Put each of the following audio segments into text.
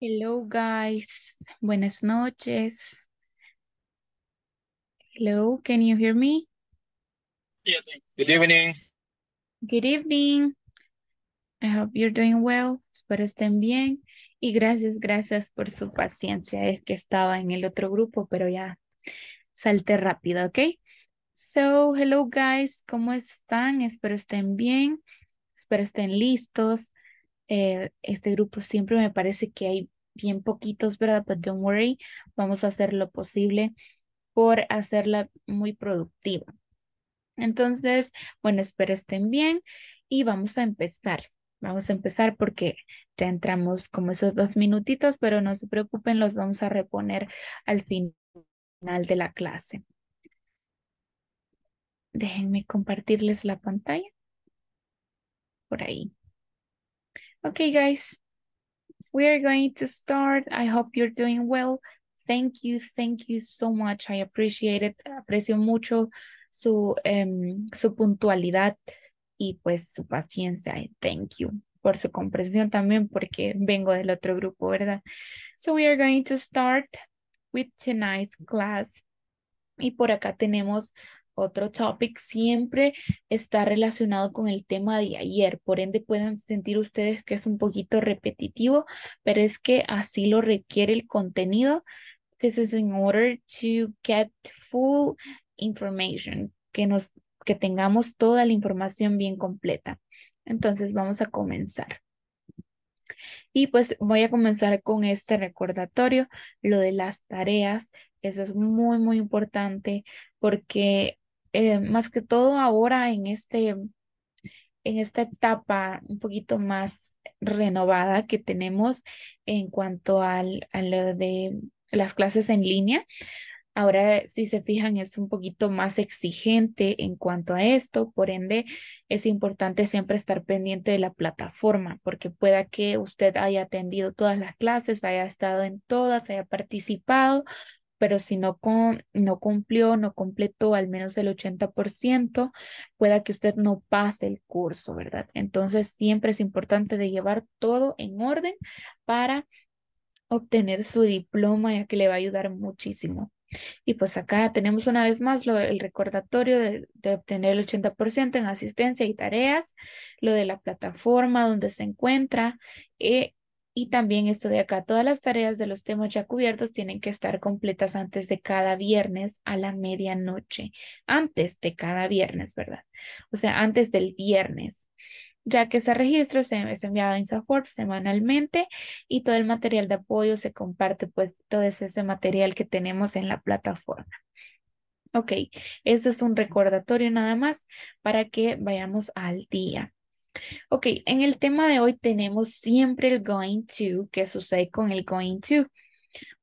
Hello guys, buenas noches. Hello, can you hear me? Good evening. Good evening. I hope you're doing well. Espero estén bien. Y gracias, gracias por su paciencia. Es que estaba en el otro grupo, pero ya salté rápido, ¿ok? So, hello guys, ¿cómo están? Espero estén bien. Espero estén listos. Eh, este grupo siempre me parece que hay bien poquitos, ¿verdad? But don't worry, vamos a hacer lo posible por hacerla muy productiva. Entonces, bueno, espero estén bien y vamos a empezar. Vamos a empezar porque ya entramos como esos dos minutitos, pero no se preocupen, los vamos a reponer al final de la clase. Déjenme compartirles la pantalla. Por ahí. Ok, guys. We are going to start. I hope you're doing well. Thank you, thank you so much. I appreciate it. Aprecio mucho su, em, su puntualidad y pues su paciencia. Thank you por su comprensión también porque vengo del otro grupo, ¿verdad? So we are going to start with tonight's class. Y por acá tenemos otro topic siempre está relacionado con el tema de ayer. Por ende, pueden sentir ustedes que es un poquito repetitivo, pero es que así lo requiere el contenido. This is in order to get full information, que, nos, que tengamos toda la información bien completa. Entonces, vamos a comenzar. Y pues voy a comenzar con este recordatorio, lo de las tareas. Eso es muy, muy importante porque eh, más que todo ahora en, este, en esta etapa un poquito más renovada que tenemos en cuanto al, a lo de las clases en línea. Ahora, si se fijan, es un poquito más exigente en cuanto a esto, por ende, es importante siempre estar pendiente de la plataforma, porque pueda que usted haya atendido todas las clases, haya estado en todas, haya participado, pero si no, con, no cumplió, no completó al menos el 80%, pueda que usted no pase el curso, ¿verdad? Entonces siempre es importante de llevar todo en orden para obtener su diploma, ya que le va a ayudar muchísimo. Y pues acá tenemos una vez más lo, el recordatorio de, obtener el 80% en asistencia y tareas, lo de la plataforma donde se encuentra, eh, y también esto de acá, todas las tareas de los temas ya cubiertos tienen que estar completas antes de cada viernes a la medianoche. Antes de cada viernes, ¿verdad? O sea, antes del viernes ya que ese registro se, es enviado a INSAFORP semanalmente y todo el material de apoyo se comparte, pues todo ese material que tenemos en la plataforma. Ok, eso es un recordatorio nada más para que vayamos al día. Ok, en el tema de hoy tenemos siempre el going to, ¿Qué sucede con el going to.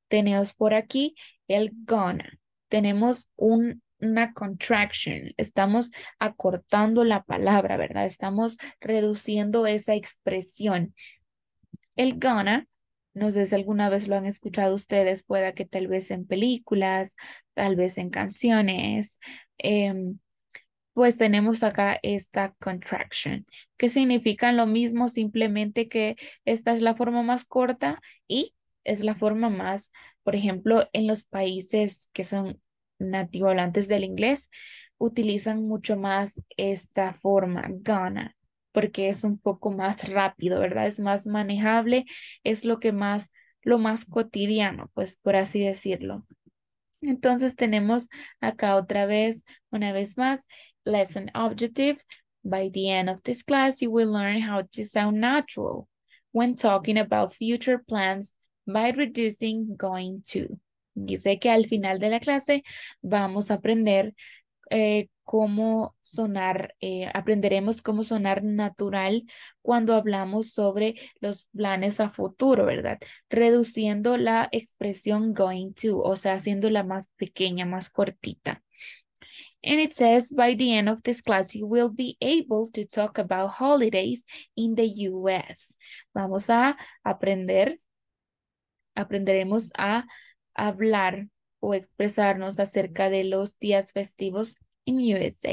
Tenemos por aquí el gonna. Tenemos una contraction. Estamos acortando la palabra, ¿verdad? Estamos reduciendo esa expresión. El gonna, no sé si alguna vez lo han escuchado ustedes, pueda que tal vez en películas, tal vez en canciones. Em, pues tenemos acá esta contraction, que significan lo mismo, simplemente que esta es la forma más corta y es la forma más, por ejemplo, en los países que son nativo hablantes del inglés, utilizan mucho más esta forma, gonna, porque es un poco más rápido, ¿verdad? Es más manejable, es lo que más, lo más cotidiano, pues por así decirlo. Entonces tenemos acá otra vez, una vez más, lesson objectives. By the end of this class, you will learn how to sound natural when talking about future plans by reducing going to. Dice que al final de la clase vamos a aprender eh, cómo sonar, eh, aprenderemos cómo sonar natural cuando hablamos sobre los planes a futuro, ¿verdad? Reduciendo la expresión going to, o sea, haciéndola más pequeña, más cortita. And it says, by the end of this class, you will be able to talk about holidays in the U.S. Vamos a aprender, aprenderemos a hablar o expresarnos acerca de los días festivos en USA.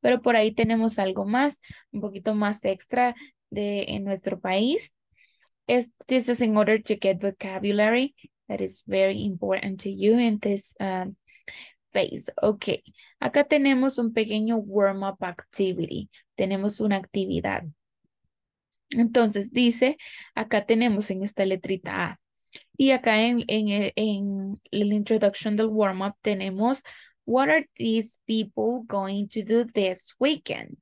Pero por ahí tenemos algo más, un poquito más extra de en nuestro país. Es, this is in order to get vocabulary that is very important to you in this um, phase. Ok, acá tenemos un pequeño warm-up activity. Tenemos una actividad. Entonces dice, acá tenemos en esta letrita A. Y acá en, en, la introduction del warm-up tenemos What are these people going to do this weekend?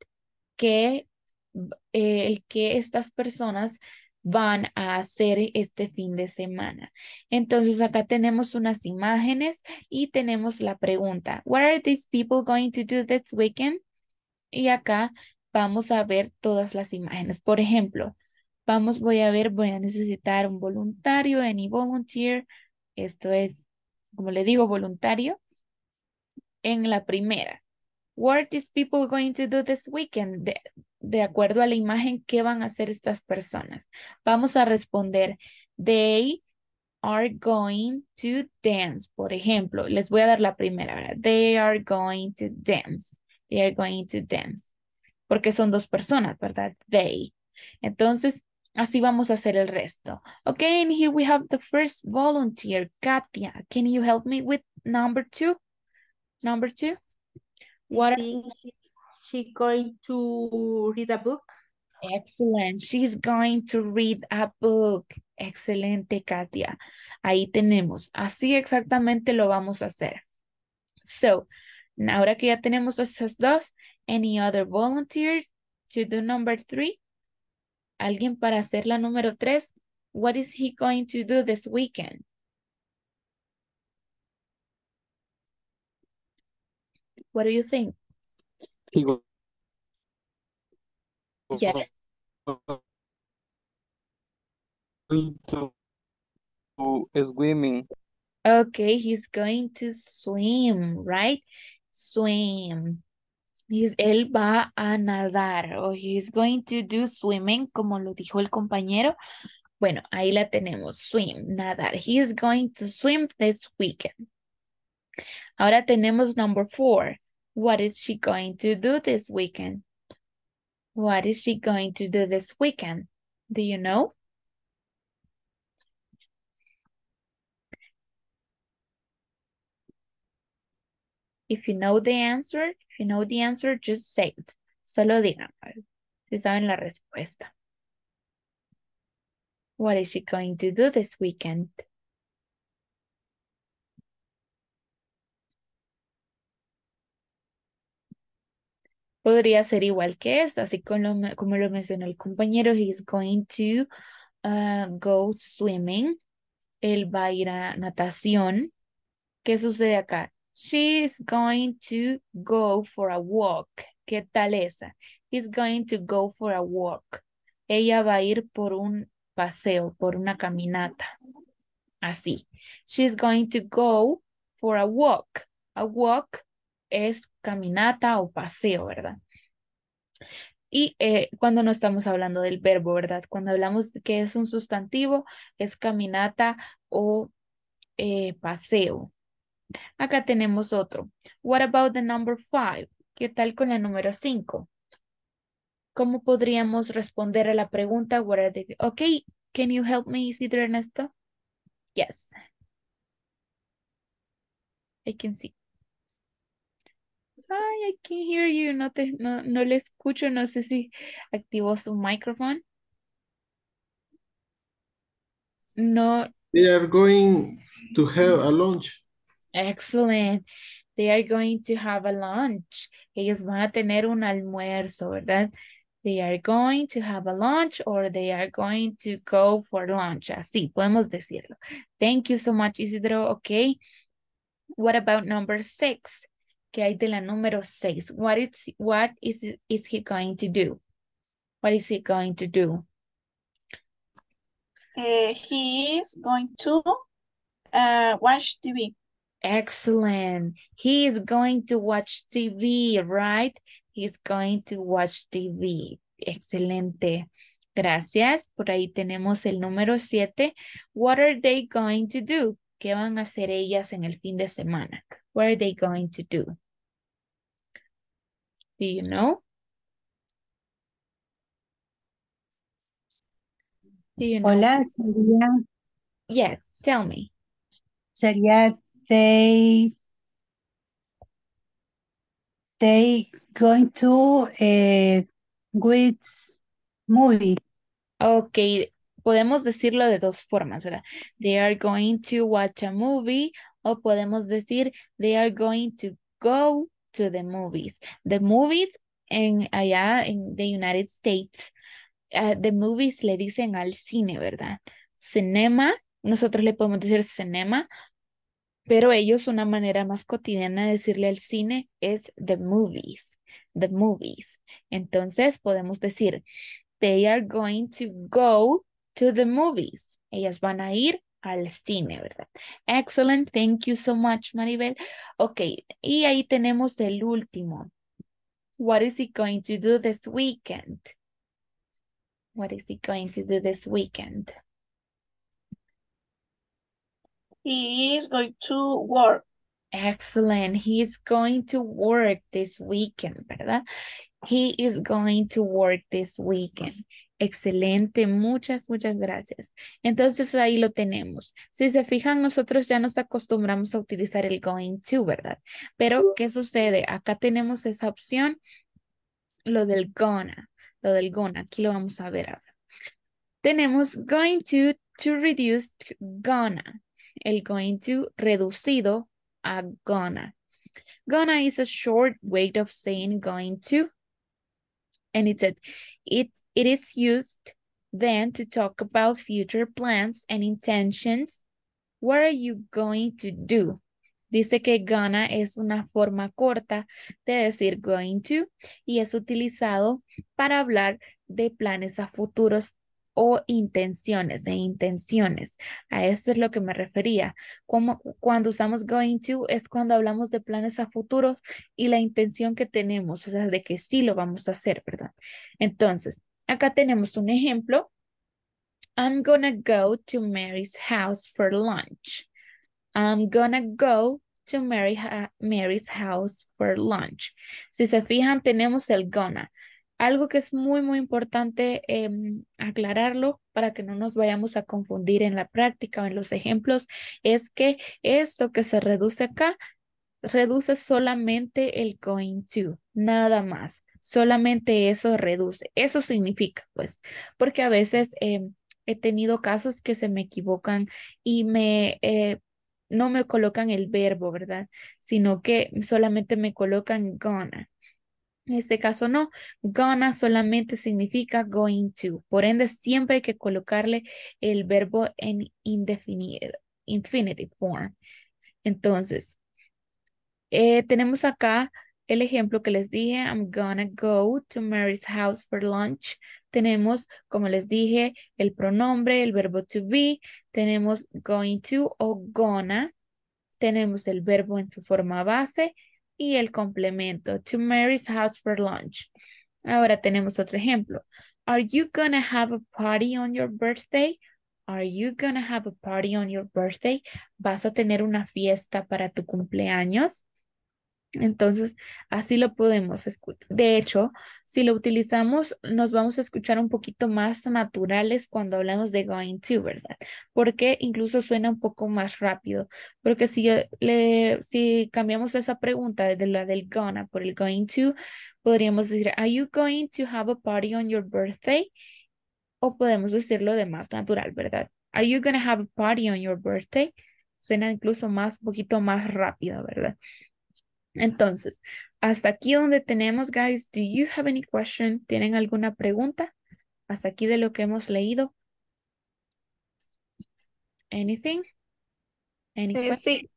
Eh, ¿Qué, estas personas van a hacer este fin de semana? Entonces acá tenemos unas imágenes y tenemos la pregunta. What are these people going to do this weekend? Y acá vamos a ver todas las imágenes. Por ejemplo, vamos, voy a ver, voy a necesitar un voluntario, any volunteer. Esto es, como le digo, voluntario en la primera. What is people going to do this weekend? De, acuerdo a la imagen, ¿qué van a hacer estas personas? Vamos a responder, they are going to dance. Por ejemplo, les voy a dar la primera. They are going to dance. They are going to dance. Porque son dos personas, ¿verdad? They. Entonces, así vamos a hacer el resto. Okay, and here we have the first volunteer, Katia. Can you help me with number two? Number two. What is she, she going to read a book? Excellent. She's going to read a book. Excelente, Katia. Ahí tenemos. Así exactamente lo vamos a hacer. So, ahora que ya tenemos esas dos, any other volunteer to do number three? Alguien para hacer la número tres? What is he going to do this weekend? What do you think? Yes. swimming. Okay, he's going to swim, right? Swim. He's, él va a nadar o he's going to do swimming, como lo dijo el compañero. Bueno, ahí la tenemos, swim, nadar. He is going to swim this weekend. Ahora tenemos number four. What is she going to do this weekend? What is she going to do this weekend? Do you know? If you know the answer, if you know the answer, just say it. Solo digan si saben la respuesta. What is she going to do this weekend? podría ser igual que esta, así como lo, como lo mencionó el compañero, he's going to ah, go swimming. Él va a ir a natación. ¿Qué sucede acá? She's going to go for a walk. ¿Qué tal esa? He's going to go for a walk. Ella va a ir por un paseo, por una caminata. Así. She's going to go for a walk. A walk es caminata o paseo, ¿verdad? Y eh, cuando no estamos hablando del verbo, ¿verdad? Cuando hablamos que es un sustantivo, es caminata o eh, paseo. Acá tenemos otro. What about the number five? ¿Qué tal con la número cinco? ¿Cómo podríamos responder a la pregunta? What Ok, can you help me, Isidro Ernesto? Yes. I can see. Hi, I can't hear you. No, te, no, no le escucho. No sé si activó su microphone. No. They are going to have a lunch. Excellent. They are going to have a lunch. Ellos van a tener un almuerzo, ¿verdad? They are going to have a lunch or they are going to go for lunch. Así podemos decirlo. Thank you so much, Isidro. Okay. What about number six? que hay de la número 6. What is, what is, is he going to do? What is he going to do? Eh, he is going to uh, watch TV. Excellent. He is going to watch TV, right? He's going to watch TV. Excelente. Gracias. Por ahí tenemos el número 7. What are they going to do? ¿Qué van a hacer ellas en el fin de semana? What are they going to do? Do you know? Hola, sería... Yes, tell me. Sería they... They going to eh, with movie. Okay, podemos decirlo de dos formas, ¿verdad? They are going to watch a movie o podemos decir they are going to go to the movies. The movies en allá en the United States, ah, the movies le dicen al cine, ¿verdad? Cinema, nosotros le podemos decir cinema, pero ellos una manera más cotidiana de decirle al cine es the movies, the movies. Entonces podemos decir they are going to go to the movies. Ellas van a ir al cine, ¿verdad? Excellent, thank you so much, Maribel. Ok, y ahí tenemos el último. What is he going to do this weekend? What is he going to do this weekend? He is going to work. Excellent. He is going to work this weekend, ¿verdad? He is going to work this weekend. Excelente, muchas, muchas gracias. Entonces ahí lo tenemos. Si se fijan, nosotros ya nos acostumbramos a utilizar el going to, ¿verdad? Pero, uh. ¿qué sucede? Acá tenemos esa opción, lo del gonna, lo del gonna. Aquí lo vamos a ver ahora. Tenemos going to, to reduced, gonna. El going to reducido a gonna. Gonna is a short way of saying going to and it said it it is used then to talk about future plans and intentions. What are you going to do? Dice que gonna es una forma corta de decir going to y es utilizado para hablar de planes a futuros o intenciones e intenciones. A eso es lo que me refería. Como, cuando usamos going to es cuando hablamos de planes a futuros y la intención que tenemos, o sea, de que sí lo vamos a hacer, ¿verdad? Entonces, acá tenemos un ejemplo. I'm gonna go to Mary's house for lunch. I'm gonna go to Mary, Mary's house for lunch. Si se fijan, tenemos el gonna. Algo que es muy, muy importante em, aclararlo para que no nos vayamos a confundir en la práctica o en los ejemplos es que esto que se reduce acá reduce solamente el going to, nada más. Solamente eso reduce. Eso significa, pues, porque a veces em, he tenido casos que se me equivocan y me... Eh, no me colocan el verbo, ¿verdad? Sino que solamente me colocan gonna. En este caso no, gonna solamente significa going to. Por ende, siempre hay que colocarle el verbo en indefinido, infinitive form. Entonces, eh, tenemos acá el ejemplo que les dije, I'm gonna go to Mary's house for lunch. Tenemos, como les dije, el pronombre, el verbo to be. Tenemos going to o gonna. Tenemos el verbo en su forma base y el complemento, to Mary's house for lunch. Ahora tenemos otro ejemplo. Are you gonna have a party on your birthday? Are you gonna have a party on your birthday? ¿Vas a tener una fiesta para tu cumpleaños? Entonces, así lo podemos escuchar. De hecho, si lo utilizamos, nos vamos a escuchar un poquito más naturales cuando hablamos de going to, ¿verdad? Porque incluso suena un poco más rápido. Porque si, le, si cambiamos esa pregunta desde la del gonna por el going to, podríamos decir, ¿Are you going to have a party on your birthday? O podemos decirlo de más natural, ¿verdad? ¿Are you going to have a party on your birthday? Suena incluso más, un poquito más rápido, ¿verdad? Entonces, hasta aquí donde tenemos, guys, do you have any question? ¿Tienen alguna pregunta? Hasta aquí de lo que hemos leído. Anything? Any eh, sí,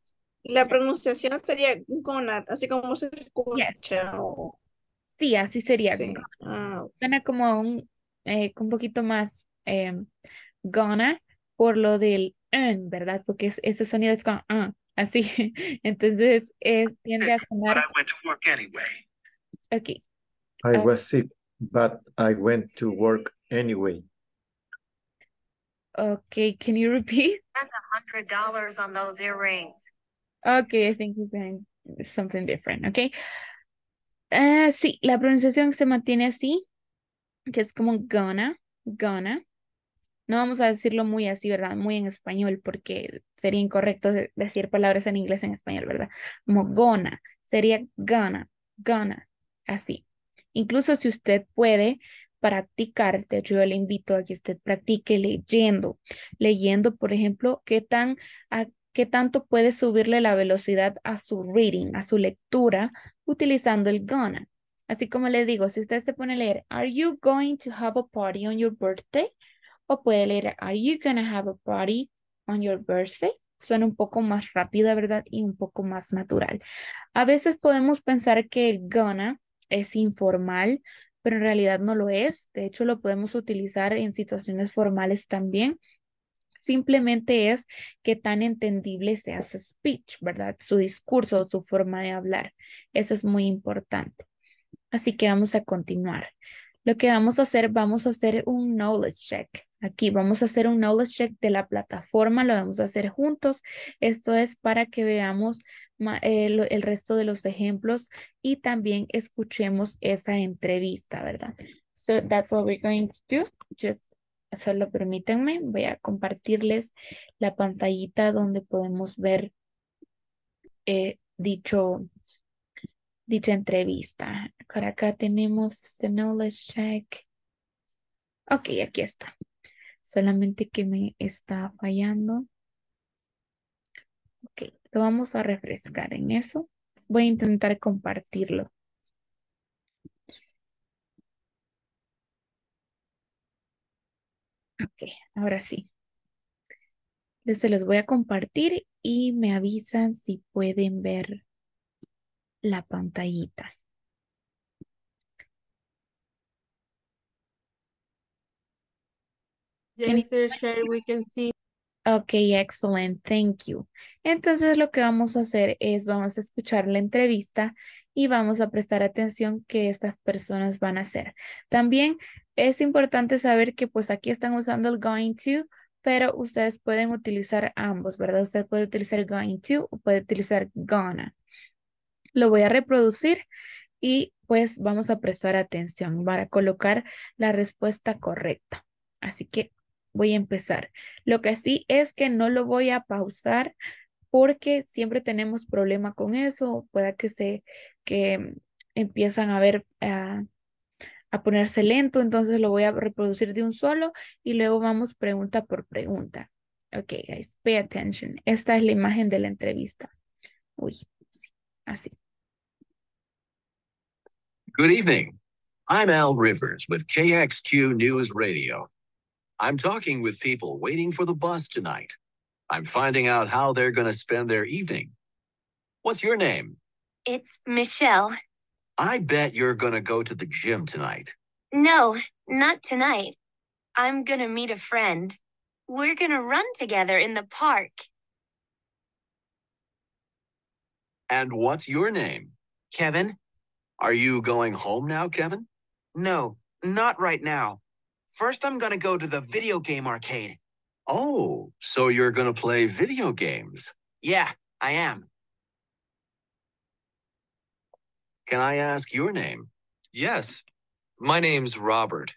la pronunciación sería gonad, así como se escucha. Sí, así sería. Ah, Suena como un, eh, poquito más eh, por lo del en, ¿verdad? Porque ese sonido es como uh. Ah. Así, entonces es, eh, tiende a sonar. I went to work anyway. Okay. I was sick, but I went to work anyway. Okay, can you repeat? Spent a hundred dollars on those earrings. Okay, I think he's saying something different, okay? Uh, sí, la pronunciación se mantiene así, que es como gonna, gonna no vamos a decirlo muy así, ¿verdad? Muy en español, porque sería incorrecto decir palabras en inglés en español, ¿verdad? mogona sería gonna, gonna, así. Incluso si usted puede practicar, de hecho yo le invito a que usted practique leyendo, leyendo, por ejemplo, qué tan, a, qué tanto puede subirle la velocidad a su reading, a su lectura, utilizando el gonna. Así como le digo, si usted se pone a leer, Are you going to have a party on your birthday? O puede leer, are you gonna have a party on your birthday? Suena un poco más rápida, ¿verdad? Y un poco más natural. A veces podemos pensar que el gonna es informal, pero en realidad no lo es. De hecho, lo podemos utilizar en situaciones formales también. Simplemente es que tan entendible sea su speech, ¿verdad? Su discurso, su forma de hablar. Eso es muy importante. Así que vamos a continuar. Lo que vamos a hacer, vamos a hacer un knowledge check. Aquí vamos a hacer un knowledge check de la plataforma, lo vamos a hacer juntos. Esto es para que veamos eh, el, resto de los ejemplos y también escuchemos esa entrevista, ¿verdad? So that's what we're going to do. Just solo permítanme, voy a compartirles la pantallita donde podemos ver eh, dicho, dicha entrevista. acá tenemos the knowledge check. Ok, aquí está. Solamente que me está fallando. Ok, lo vamos a refrescar en eso. Voy a intentar compartirlo. Ok, ahora sí. se los voy a compartir y me avisan si pueden ver la pantallita. Yes, Ok, excellent, thank you. Entonces lo que vamos a hacer es, vamos a escuchar la entrevista y vamos a prestar atención que estas personas van a hacer. También es importante saber que pues aquí están usando el going to, pero ustedes pueden utilizar ambos, ¿verdad? Usted puede utilizar going to o puede utilizar gonna lo voy a reproducir y pues vamos a prestar atención para colocar la respuesta correcta. Así que voy a empezar. Lo que sí es que no lo voy a pausar porque siempre tenemos problema con eso, Puede que se que empiezan a ver a ponerse lento, entonces lo voy a reproducir de un solo y luego vamos pregunta por pregunta. Ok, guys, pay attention. Esta es la imagen de la entrevista. Uy, así. Good evening. I'm Al Rivers with KXQ News Radio. I'm talking with people waiting for the bus tonight. I'm finding out how they're going to spend their evening. What's your name? It's Michelle. I bet you're going to go to the gym tonight. No, not tonight. I'm going to meet a friend. We're going to run together in the park. And what's your name? Kevin. Are you going home now, Kevin? No, not right now. First, I'm gonna go to the video game arcade. Oh, so you're gonna play video games? Yeah, I am. Can I ask your name? Yes, my name's Robert.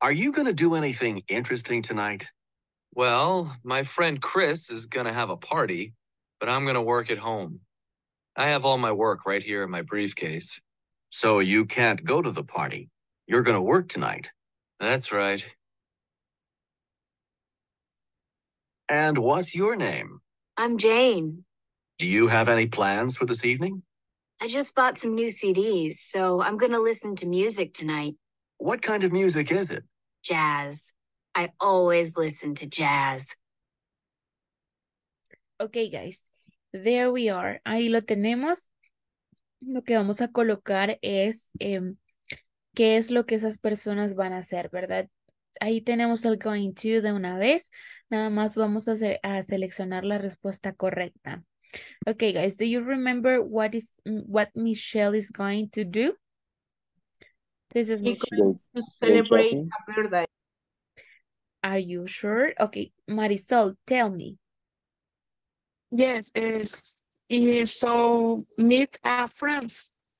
Are you gonna do anything interesting tonight? Well, my friend Chris is gonna have a party, but I'm gonna work at home. I have all my work right here in my briefcase. So you can't go to the party. You're going to work tonight. That's right. And what's your name? I'm Jane. Do you have any plans for this evening? I just bought some new CDs, so I'm going to listen to music tonight. What kind of music is it? Jazz. I always listen to jazz. Okay, guys. There we are. Ahí lo tenemos. lo que vamos a colocar es em, qué es lo que esas personas van a hacer, ¿verdad? Ahí tenemos el going to de una vez. Nada más vamos a, hacer, a seleccionar la respuesta correcta. Okay, guys, do you remember what is mm, what Michelle is going to do? This is Michelle. To celebrate a birthday. Are you sure? Okay, Marisol, tell me. Yes, it's Uh, so meet a friend.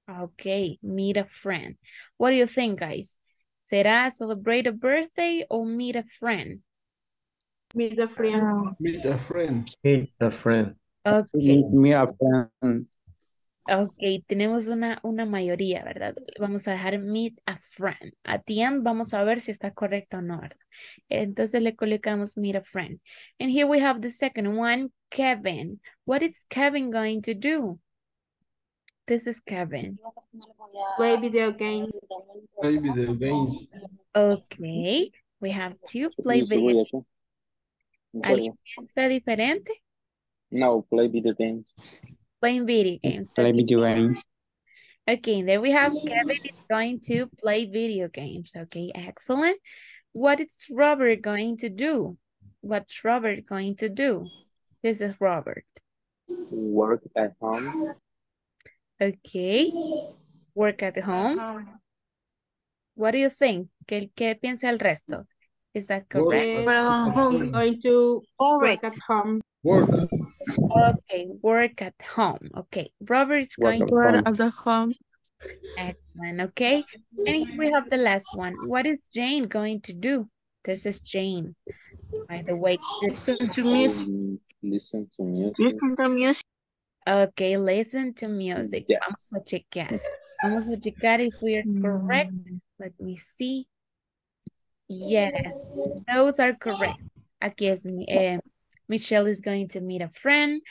Okay, meet a friend. What do you think, guys? ¿Será celebrate a birthday or meet a friend? Meet a friend. Ah. Meet a friend. Meet a friend. Okay. Meet a friend. Ok, tenemos una, una mayoría, ¿verdad? Vamos a dejar meet a friend. At the end vamos a ver si está correcto o no, ¿verdad? Entonces le colocamos meet a friend. And here we have the second one, Kevin. What is Kevin going to do? This is Kevin. Play video games. Play video games. Okay, we have to play video games. ¿Alguien piensa diferente? No, play video games. Playing video games. Play video games. Okay, there we have Kevin is going to play video games. Okay, excellent. What is Robert going to do? What's Robert going to do? This is Robert. Work at home. Okay. Work at home. What do you think? ¿Qué, qué piensa el resto? Is that correct? Work at home. Going to work at home. Work. Okay, work at home. Okay, Robert is going to work at home. Excellent, okay. And we have the last one. What is Jane going to do? This is Jane. By the way, listen to music. Listen to music. Listen to music. Ok, listen to music. Vamos a chequear. Vamos a checar if we are correct. Let me see. Yes, those are correct. Aquí es eh, Michelle is going to meet a friend.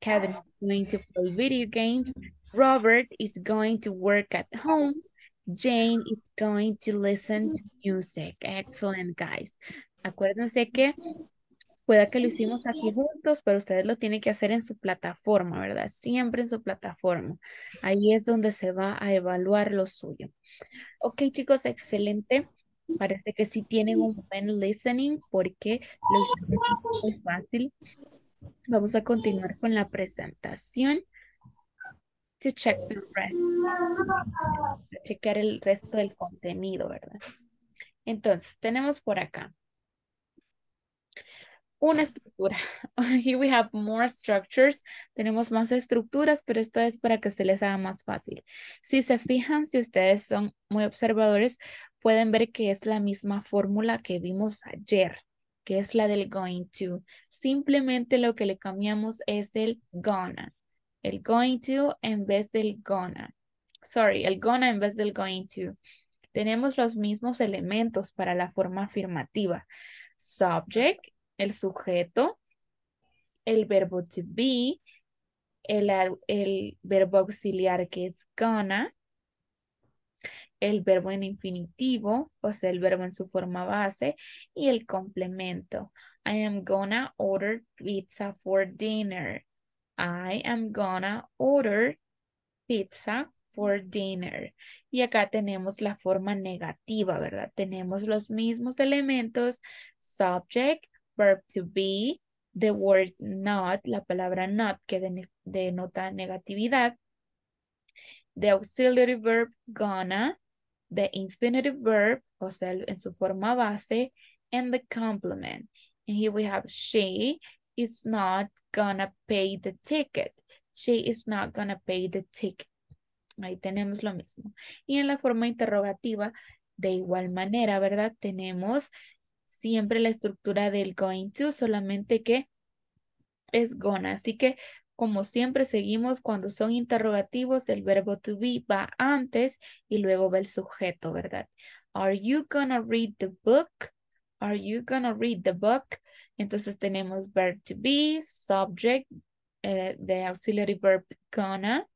Kevin is going to play video games. Robert is going to work at home. Jane is going to listen to music. Excellent, guys. Acuérdense que Pueda que lo hicimos aquí juntos, pero ustedes lo tienen que hacer en su plataforma, ¿verdad? Siempre en su plataforma. Ahí es donde se va a evaluar lo suyo. Ok, chicos, excelente. Parece que sí tienen un buen listening porque lo es muy fácil. Vamos a continuar con la presentación. To check the rest. Chequear el resto del contenido, ¿verdad? Entonces, tenemos por acá una estructura. Here we have more structures. Tenemos más estructuras, pero esto es para que se les haga más fácil. Si se fijan, si ustedes son muy observadores, pueden ver que es la misma fórmula que vimos ayer, que es la del going to. Simplemente lo que le cambiamos es el gonna. El going to en vez del gonna. Sorry, el gonna en vez del going to. Tenemos los mismos elementos para la forma afirmativa. Subject el sujeto, el verbo to be, el, verbo auxiliar que es gonna, el verbo en infinitivo, o sea, el verbo en su forma base, y el complemento. I am gonna order pizza for dinner. I am gonna order pizza for dinner. Y acá tenemos la forma negativa, ¿verdad? Tenemos los mismos elementos, subject, verb to be, the word not, la palabra not que denota negatividad, the auxiliary verb gonna, the infinitive verb, o sea, en su forma base, and the complement. And here we have she is not gonna pay the ticket. She is not gonna pay the ticket. Ahí tenemos lo mismo. Y en la forma interrogativa, de igual manera, ¿verdad? Tenemos siempre la estructura del going to, solamente que es gonna. Así que como siempre seguimos cuando son interrogativos, el verbo to be va antes y luego va el sujeto, ¿verdad? Are you gonna read the book? Are you gonna read the book? Entonces tenemos verb to be, subject, eh, the auxiliary verb gonna,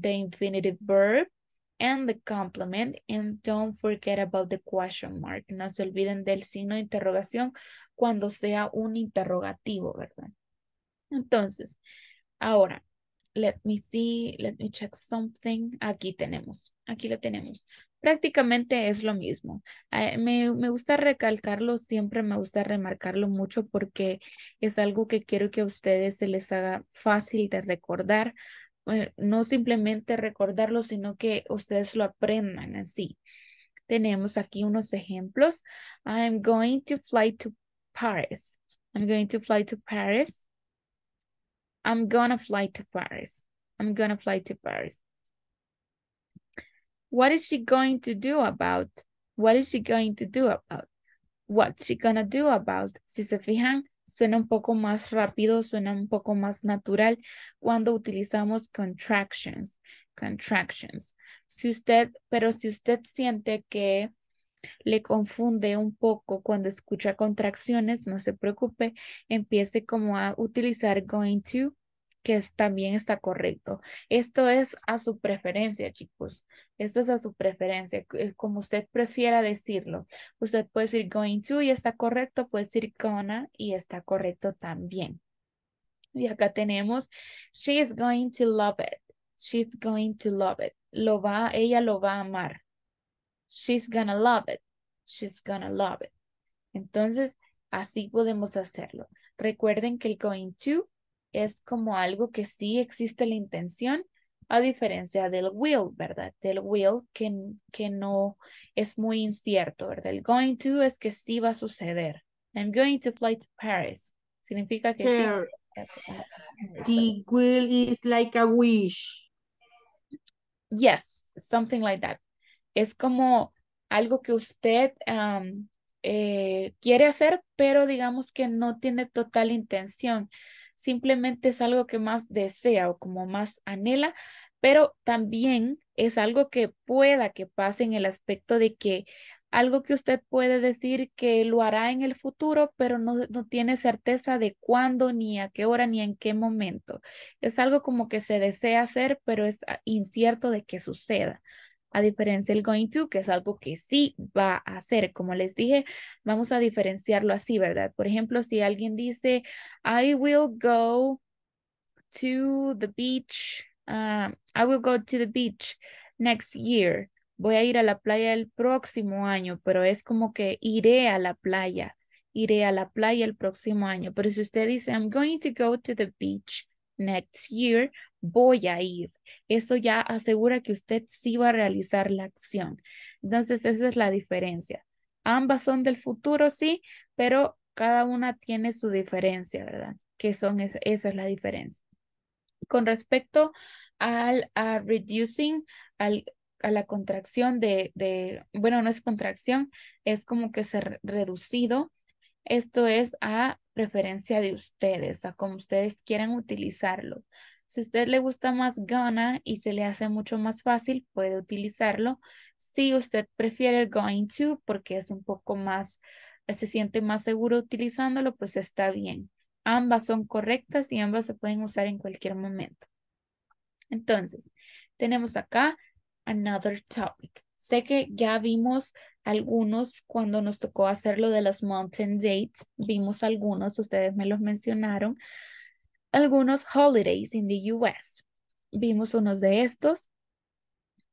the infinitive verb, and the complement and don't forget about the question mark. No se olviden del signo de interrogación cuando sea un interrogativo, ¿verdad? Entonces, ahora, let me see, let me check something. Aquí tenemos, aquí lo tenemos. Prácticamente es lo mismo. Eh, me, me gusta recalcarlo, siempre me gusta remarcarlo mucho porque es algo que quiero que a ustedes se les haga fácil de recordar no simplemente recordarlo, sino que ustedes lo aprendan así. Tenemos aquí unos ejemplos. I'm going to fly to Paris. I'm going to fly to Paris. I'm gonna fly to Paris. I'm gonna fly to Paris. What is she going to do about? What is she going to do about? What's she gonna do about? Si se fijan, suena un poco más rápido, suena un poco más natural cuando utilizamos contractions, contractions. Si usted, pero si usted siente que le confunde un poco cuando escucha contracciones, no se preocupe, empiece como a utilizar going to que también está correcto. Esto es a su preferencia, chicos. Esto es a su preferencia, eh, como usted prefiera decirlo. Usted puede decir going to y está correcto, puede decir gonna y está correcto también. Y acá tenemos, she is going to love it. She's going to love it. Lo va, ella lo va a amar. She's gonna love it. She's gonna love it. Entonces, así podemos hacerlo. Recuerden que el going to es como algo que sí existe la intención, a diferencia del will, ¿verdad? Del will que, que no es muy incierto, ¿verdad? El going to es que sí va a suceder. I'm going to fly to Paris. Significa que sí. The will is like a wish. Yes, something like that. Es como algo que usted eh, quiere hacer, pero digamos que no tiene total intención simplemente es algo que más desea o como más anhela, pero también es algo que pueda que pase en el aspecto de que algo que usted puede decir que lo hará en el futuro, pero no, no, tiene certeza de cuándo, ni a qué hora, ni en qué momento. Es algo como que se desea hacer, pero es ah, incierto de que suceda a diferencia del going to, que es algo que sí va a hacer. Como les dije, vamos a diferenciarlo así, ¿verdad? Por ejemplo, si alguien dice, I will go to the beach, ah, I will go to the beach next year. Voy a ir a la playa el próximo año, pero es como que iré a la playa, iré a la playa el próximo año. Pero si usted dice, I'm going to go to the beach next year, voy a ir. Eso ya asegura que usted sí va a realizar la acción. Entonces, esa es la diferencia. Ambas son del futuro, sí, pero cada una tiene su diferencia, ¿verdad? Que son, esa es la diferencia. Con respecto al a reducing, a la contracción de, de, bueno, no es contracción, es como que ser reducido. Esto es a preferencia de ustedes, a como ustedes quieran utilizarlo. Si usted le gusta más gonna y se le hace mucho más fácil, puede utilizarlo. Si usted prefiere going to porque es un poco más, eh, se siente más seguro utilizándolo, pues está bien. Ambas son correctas y ambas se pueden usar en cualquier momento. Entonces, tenemos acá another topic. Sé que ya vimos algunos cuando nos tocó hacer lo de las mountain dates, vimos algunos, ustedes me los mencionaron, algunos holidays in the US. Vimos unos de estos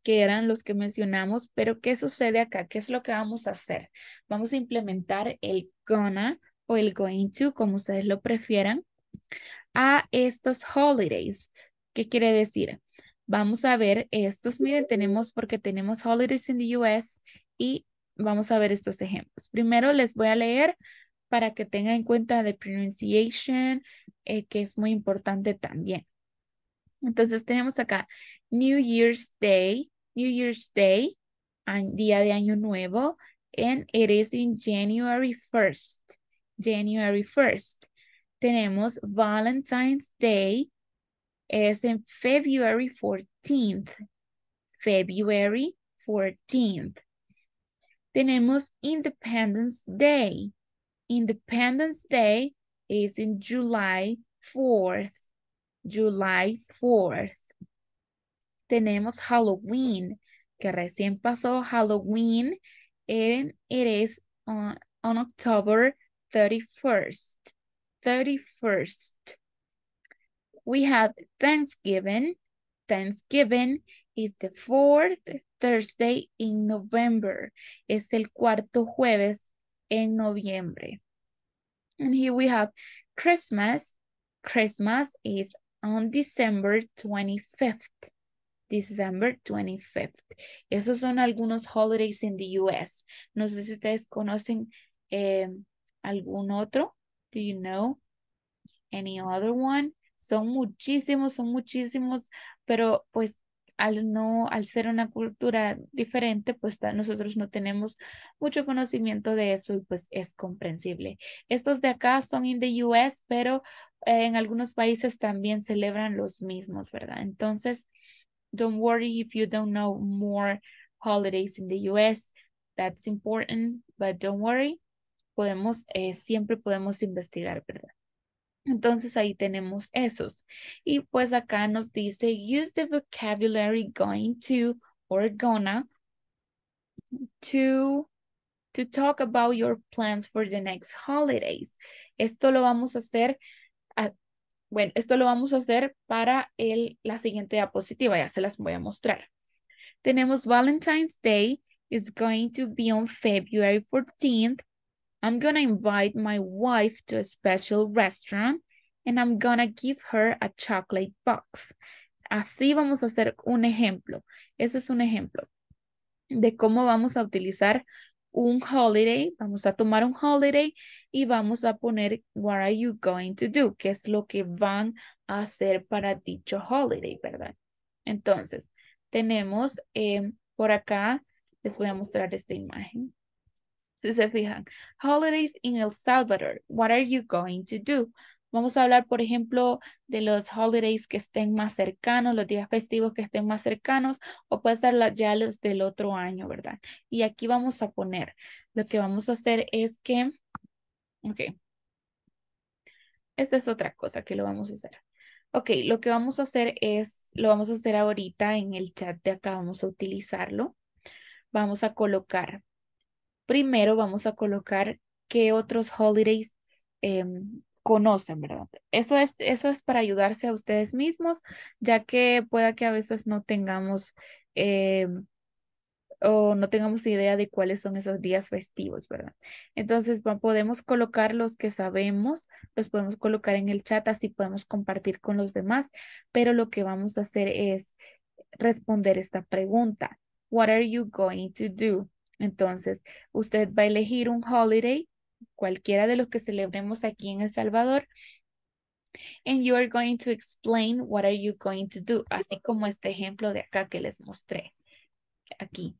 que eran los que mencionamos, pero ¿qué sucede acá? ¿Qué es lo que vamos a hacer? Vamos a implementar el gonna o el going to, como ustedes lo prefieran, a estos holidays. ¿Qué quiere decir? Vamos a ver estos, miren, tenemos, porque tenemos holidays in the US y vamos a ver estos ejemplos. Primero les voy a leer para que tenga en cuenta de pronunciation, eh, que es muy importante también. Entonces tenemos acá New Year's Day, New Year's Day, día de año nuevo, and it is in January 1st, January 1st. Tenemos Valentine's Day, es en February 14th, February 14th. Tenemos Independence Day, Independence Day is in July 4th. July 4th. Tenemos Halloween, que recién pasó Halloween, and it is on, on October 31st. 31st. We have Thanksgiving. Thanksgiving is the fourth Thursday in November. Es el cuarto jueves en noviembre. And here we have Christmas. Christmas is on December 25th. December 25th. Esos son algunos holidays in the US. No sé si ustedes conocen em, algún otro. Do you know any other one? Son muchísimos, son muchísimos, pero pues al no, al ser una cultura diferente, pues nosotros no tenemos mucho conocimiento de eso y pues es comprensible. Estos de acá son in the US, pero eh, en algunos países también celebran los mismos, ¿verdad? Entonces, don't worry if you don't know more holidays in the US. That's important, but don't worry. Podemos, eh, siempre podemos investigar, ¿verdad? Entonces ahí tenemos esos. Y pues acá nos dice, use the vocabulary going to or gonna to, to talk about your plans for the next holidays. Esto lo vamos a hacer, bueno, esto lo vamos a hacer para el, la siguiente diapositiva, ya se las voy a mostrar. Tenemos Valentine's Day is going to be on February 14th I'm gonna invite my wife to a special restaurant and I'm gonna give her a chocolate box. Así vamos a hacer un ejemplo. Ese es un ejemplo de cómo vamos a utilizar un holiday. Vamos a tomar un holiday y vamos a poner what are you going to do? ¿Qué es lo que van a hacer para dicho holiday, verdad? Entonces, tenemos eh, por acá, les voy a mostrar esta imagen. Si se fijan, holidays in El Salvador, what are you going to do? Vamos a hablar, por ejemplo, de los holidays que estén más cercanos, los días festivos que estén más cercanos, o puede ser ya los del otro año, ¿verdad? Y aquí vamos a poner, lo que vamos a hacer es que, ok, esta es otra cosa que lo vamos a hacer. Ok, lo que vamos a hacer es, lo vamos a hacer ahorita en el chat de acá, vamos a utilizarlo. Vamos a colocar primero vamos a colocar qué otros holidays em, conocen, ¿verdad? Eso es, eso es para ayudarse a ustedes mismos, ya que pueda que a veces no tengamos em, o no tengamos idea de cuáles son esos días festivos, ¿verdad? Entonces podemos colocar los que sabemos, los podemos colocar en el chat, así podemos compartir con los demás, pero lo que vamos a hacer es responder esta pregunta. What are you going to do? Entonces, usted va a elegir un holiday, cualquiera de los que celebremos aquí en El Salvador, and you are going to explain what are you going to do, así como este ejemplo de acá que les mostré aquí.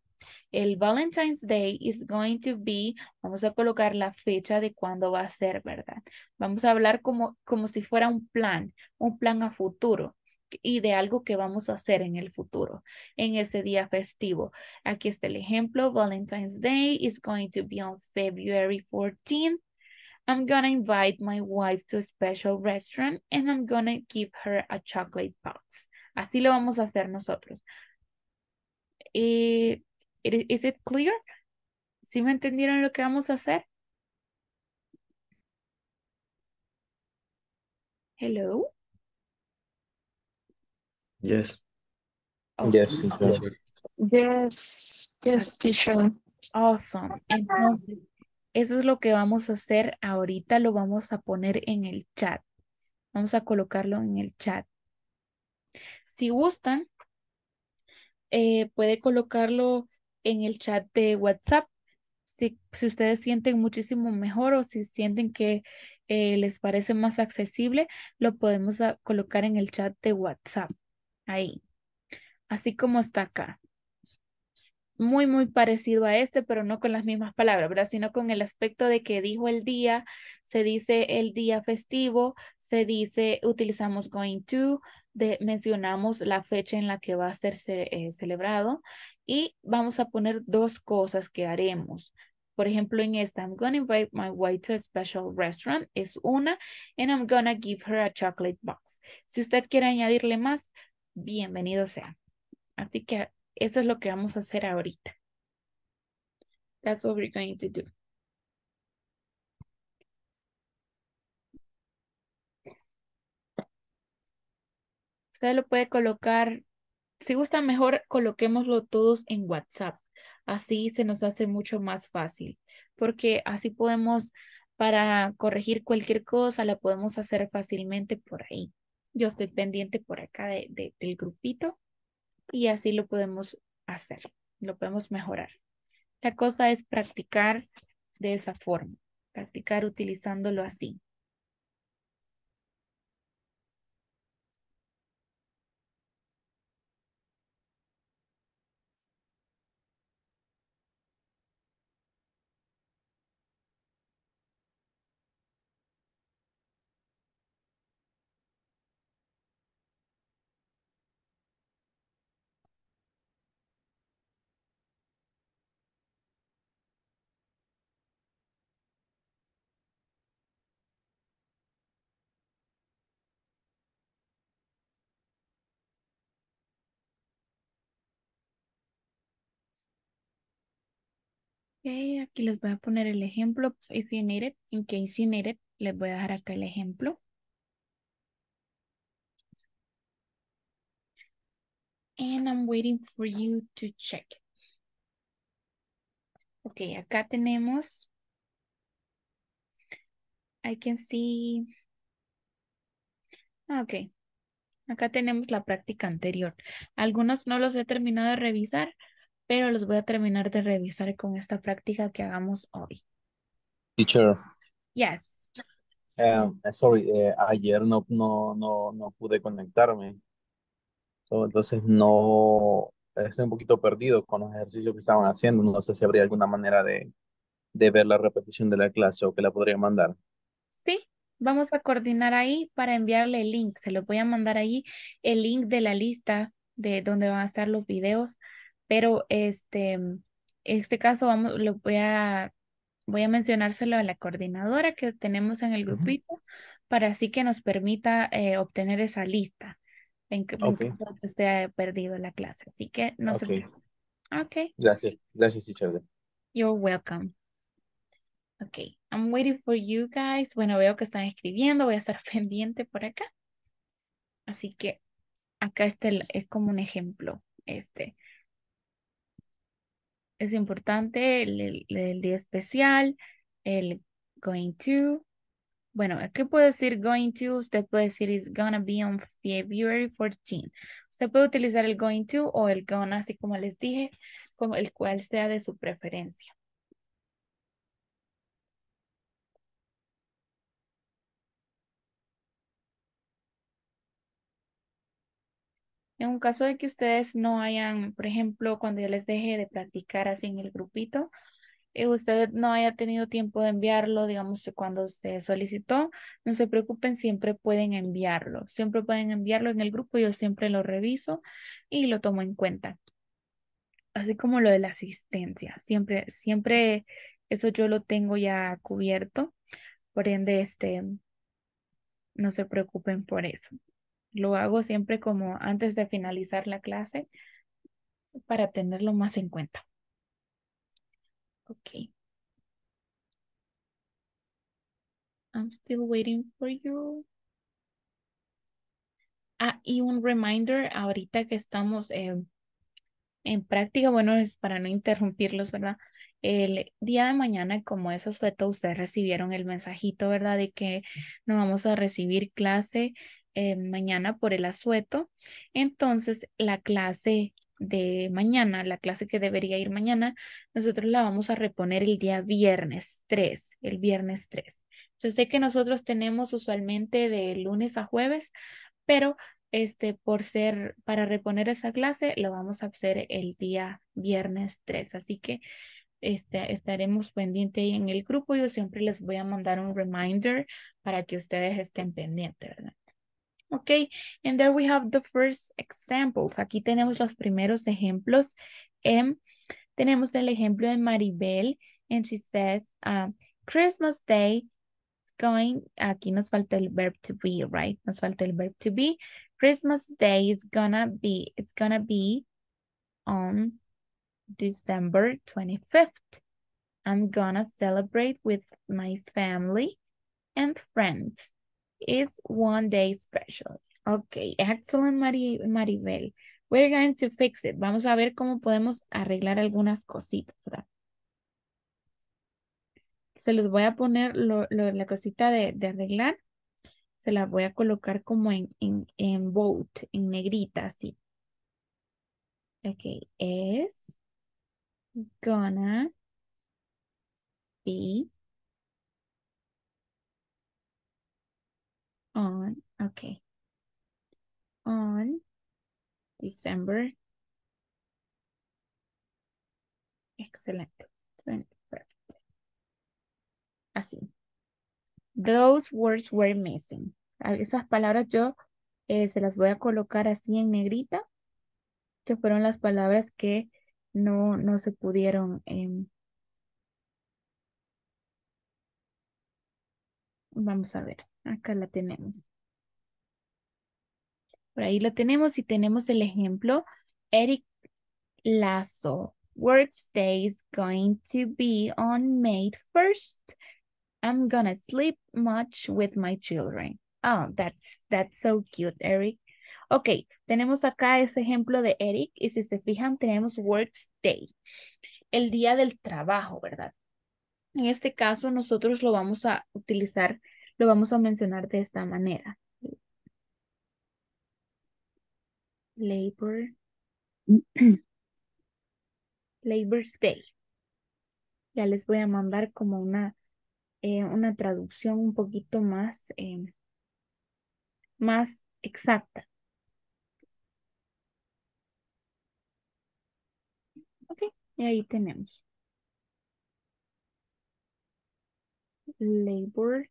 El Valentine's Day is going to be, vamos a colocar la fecha de cuándo va a ser, ¿verdad? Vamos a hablar como, como si fuera un plan, un plan a futuro y de algo que vamos a hacer en el futuro, en ese día festivo. Aquí está el ejemplo. Valentine's Day is going to be on February 14th. I'm going to invite my wife to a special restaurant and I'm going to give her a chocolate box. Así lo vamos a hacer nosotros. ¿Es eh, ¿e-, is it clear? ¿Sí me entendieron lo que vamos a hacer? Hello. Yes. Yes, Yes, yes, teacher. Awesome. Entonces, eso es lo que vamos a hacer ahorita. Lo vamos a poner en el chat. Vamos a colocarlo en el chat. Si gustan, eh, puede colocarlo en el chat de WhatsApp. Si, ustedes sienten muchísimo mejor o si sienten que eh, les parece más accesible, lo podemos colocar en el chat de WhatsApp. Ahí. Así como está acá. Muy, muy parecido a este, pero no con las mismas palabras, ¿verdad? Sino con el aspecto de que dijo el día, se dice el día festivo, se dice utilizamos going to, de, mencionamos la fecha en la que va a ser eh, celebrado y vamos a poner dos cosas que haremos. Por ejemplo, en esta, I'm going to invite my wife to a special restaurant, es una, and I'm going to give her a chocolate box. Si usted quiere añadirle más, bienvenido sea Así que eso es lo que vamos a hacer ahorita. That's what we're going to do. Usted lo puede colocar, si gusta mejor, coloquémoslo todos en WhatsApp. Así se nos hace mucho más fácil, porque así podemos, para corregir cualquier cosa, la podemos hacer fácilmente por ahí. Yo estoy pendiente por acá del grupito y así lo podemos hacer, lo podemos mejorar. La cosa es practicar de esa forma, practicar utilizándolo así. Okay, aquí les voy a poner el ejemplo. If you need it, in case you need it, les voy a dejar acá el ejemplo. And I'm waiting for you to check. Ok, acá tenemos. I can see. Ah, ok. Acá tenemos la práctica anterior. Algunos no los he terminado de revisar pero los voy a terminar de revisar con esta práctica que hagamos hoy. Teacher. Yes. Eh, sorry, eh, ayer no, no, no, no pude conectarme. entonces no, estoy un poquito perdido con los ejercicios que estaban haciendo. No sé si habría alguna manera de, de ver la repetición de la clase o que la podría mandar. Sí, vamos a coordinar ahí para enviarle el link. Se lo voy a mandar ahí el link de la lista de donde van a estar los videos pero este, mm, este caso vamos, lo voy a, voy a mencionárselo a la coordinadora que tenemos en el grupito para así que nos permita eh, obtener esa lista en, que, usted ha perdido la clase. Así que no se okay. Gracias, gracias, teacher. You're welcome. okay I'm waiting for you guys. Bueno, veo que están escribiendo, voy a estar pendiente por acá. Así que acá este es como un ejemplo. Este, es importante el, día especial, el going to. Bueno, qué puede decir going to, usted puede decir it's gonna be on February 14. Usted puede utilizar el going to o el gonna, así como les dije, como el cual sea de su preferencia. En un caso de que ustedes no hayan, por ejemplo, cuando yo les deje de practicar así en el grupito, eh, usted no haya tenido tiempo de enviarlo, digamos, cuando se solicitó, no se preocupen, siempre pueden enviarlo. Siempre pueden enviarlo en el grupo, yo siempre lo reviso y lo tomo en cuenta. Así como lo de la asistencia, siempre, siempre eso yo lo tengo ya cubierto. Por ende, este, no se preocupen por eso. Lo hago siempre como antes de finalizar la clase para tenerlo más en cuenta. Ok. I'm still waiting for you. Ah, y un reminder ahorita que estamos eh, en práctica, bueno, es para no interrumpirlos, ¿verdad? El día de mañana, como fue todo ustedes recibieron el mensajito, ¿verdad? De que no vamos a recibir clase eh, mañana por el asueto, entonces la clase de mañana, la clase que debería ir mañana, nosotros la vamos a reponer el día viernes 3, el viernes 3. Yo sé que nosotros tenemos usualmente de lunes a jueves, pero este, por ser, para reponer esa clase, lo vamos a hacer el día viernes 3. Así que este, estaremos pendientes ahí en el grupo. Yo siempre les voy a mandar un reminder para que ustedes estén pendientes, ¿verdad? Okay, and there we have the first examples. Aquí tenemos los primeros ejemplos. Um, tenemos el ejemplo de Maribel, and she says, uh, Christmas Day is going, aquí nos falta el verb to be, right? Nos falta el verb to be. Christmas Day is gonna be, it's gonna be on December 25th. I'm gonna celebrate with my family and friends. is one day special. Ok, excellent Maribel. We're going to fix it. Vamos a ver cómo podemos arreglar algunas cositas, Se los voy a poner la cosita de, arreglar. Se la voy a colocar como en, en, en bold, en negrita, así. Ok, es gonna be on, okay. On December. excelente Así. Those words were missing. Ah, esas palabras yo eh, se las voy a colocar así en negrita, que fueron las palabras que no, no se pudieron. Em, vamos a ver. Acá la tenemos. Por ahí la tenemos y tenemos el ejemplo. Eric Lasso. day is going to be on May 1st. I'm gonna sleep much with my children. Oh, that's, that's so cute, Eric. Ok, tenemos acá ese ejemplo de Eric y si se fijan tenemos day. el día del trabajo, ¿verdad? En este caso nosotros lo vamos a utilizar lo vamos a mencionar de esta manera. Labor. Labor's Day. Ya les voy a mandar como una, eh, una traducción un poquito más, em, más exacta. Ok, y ahí tenemos. Labor